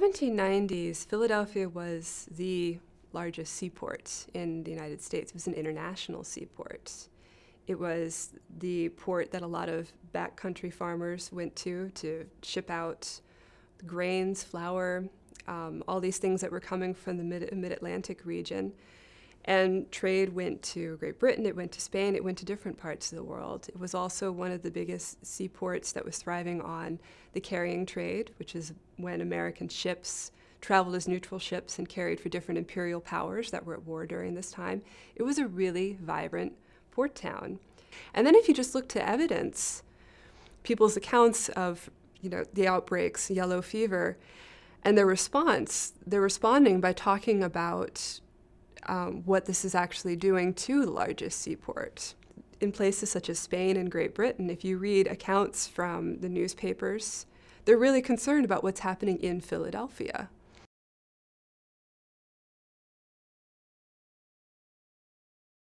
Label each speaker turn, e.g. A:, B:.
A: 1790s,
B: Philadelphia was the largest seaport in the United States. It was an international seaport. It was the port that a lot of backcountry farmers went to to ship out grains, flour, um, all these things that were coming from the mid, mid Atlantic region. And trade went to Great Britain, it went to Spain, it went to different parts of the world. It was also one of the biggest seaports that was thriving on the carrying trade, which is when American ships traveled as neutral ships and carried for different imperial powers that were at war during this time. It was a really vibrant port town. And then if you just look to evidence, people's accounts of you know the outbreaks, yellow fever, and their response, they're responding by talking about um, what this is actually doing to the largest seaport. In places such as Spain and Great Britain, if you read accounts from the newspapers, they're really concerned about what's happening in Philadelphia.